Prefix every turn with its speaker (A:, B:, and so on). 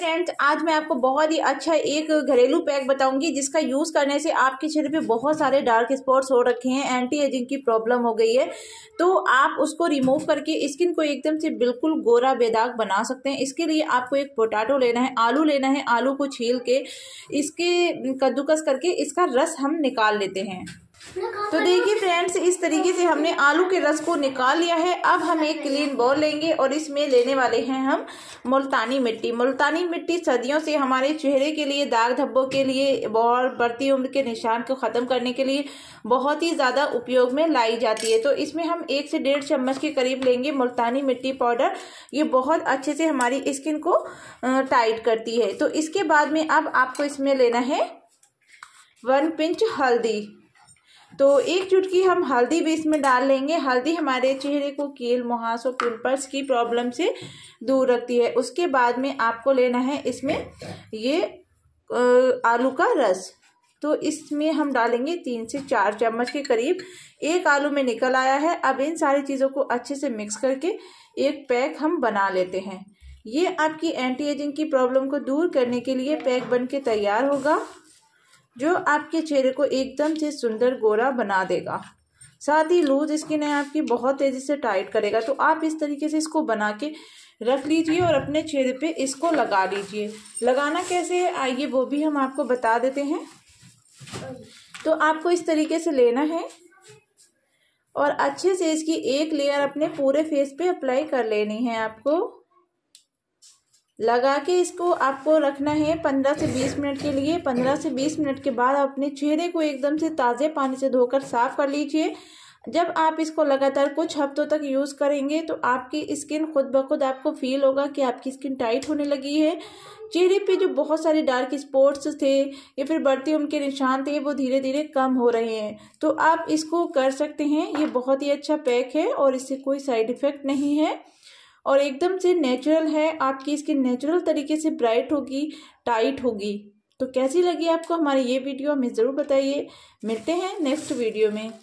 A: friends आज मैं आपको बहुत ही अच्छा एक घरेलू पैक बताऊंगी जिसका यूज़ करने से आपके चेहरे पे बहुत सारे डार्क स्पॉट्स हो रखे हैं एंटी एजिंग की प्रॉब्लम हो गई है तो आप उसको रिमूव करके स्किन को एकदम से बिल्कुल गोरा बेदाग बना सकते हैं इसके लिए आपको एक पोटाटो लेना है आलू लेना है आलू को छील के इसके कद्दूकस करके इसका रस हम निकाल लेते हैं तो देखिए फ्रेंड्स इस तरीके से हमने आलू के रस को निकाल लिया है अब हम एक क्लीन बॉल लेंगे और इसमें लेने वाले हैं हम मुल्तानी मिट्टी मुल्तानी मिट्टी सदियों से हमारे चेहरे के लिए दाग धब्बों के लिए और बढ़ती उम्र के निशान को ख़त्म करने के लिए बहुत ही ज़्यादा उपयोग में लाई जाती है तो इसमें हम एक से डेढ़ चम्मच के करीब लेंगे मुल्तानी मिट्टी पाउडर ये बहुत अच्छे से हमारी स्किन को टाइट करती है तो इसके बाद में अब आपको इसमें लेना है वन पिंच हल्दी तो एक चुटकी हम हल्दी भी इसमें डाल लेंगे हल्दी हमारे चेहरे को कील मुहास और पिम्पल्स की प्रॉब्लम से दूर रखती है उसके बाद में आपको लेना है इसमें ये आलू का रस तो इसमें हम डालेंगे तीन से चार चम्मच के करीब एक आलू में निकल आया है अब इन सारी चीज़ों को अच्छे से मिक्स करके एक पैक हम बना लेते हैं ये आपकी एंटी एजिंग की प्रॉब्लम को दूर करने के लिए पैक बन के तैयार होगा जो आपके चेहरे को एकदम से सुंदर गोरा बना देगा साथ ही लूज स्किन है आपकी बहुत तेज़ी से टाइट करेगा तो आप इस तरीके से इसको बना के रख लीजिए और अपने चेहरे पे इसको लगा लीजिए लगाना कैसे है आइए वो भी हम आपको बता देते हैं तो आपको इस तरीके से लेना है और अच्छे से इसकी एक लेयर अपने पूरे फेस पे अप्लाई कर लेनी है आपको लगा के इसको आपको रखना है पंद्रह से बीस मिनट के लिए पंद्रह से बीस मिनट के बाद अपने चेहरे को एकदम से ताज़े पानी से धोकर साफ कर लीजिए जब आप इसको लगातार कुछ हफ्तों तक यूज़ करेंगे तो आपकी स्किन खुद ब खुद आपको फील होगा कि आपकी स्किन टाइट होने लगी है चेहरे पे जो बहुत सारे डार्क स्पॉट्स थे या फिर बढ़ते उनके निशान थे वो धीरे धीरे कम हो रहे हैं तो आप इसको कर सकते हैं ये बहुत ही अच्छा पैक है और इससे कोई साइड इफ़ेक्ट नहीं है और एकदम से नेचुरल है आपकी स्किन नेचुरल तरीके से ब्राइट होगी टाइट होगी तो कैसी लगी आपको हमारी ये वीडियो हमें ज़रूर बताइए मिलते हैं नेक्स्ट वीडियो में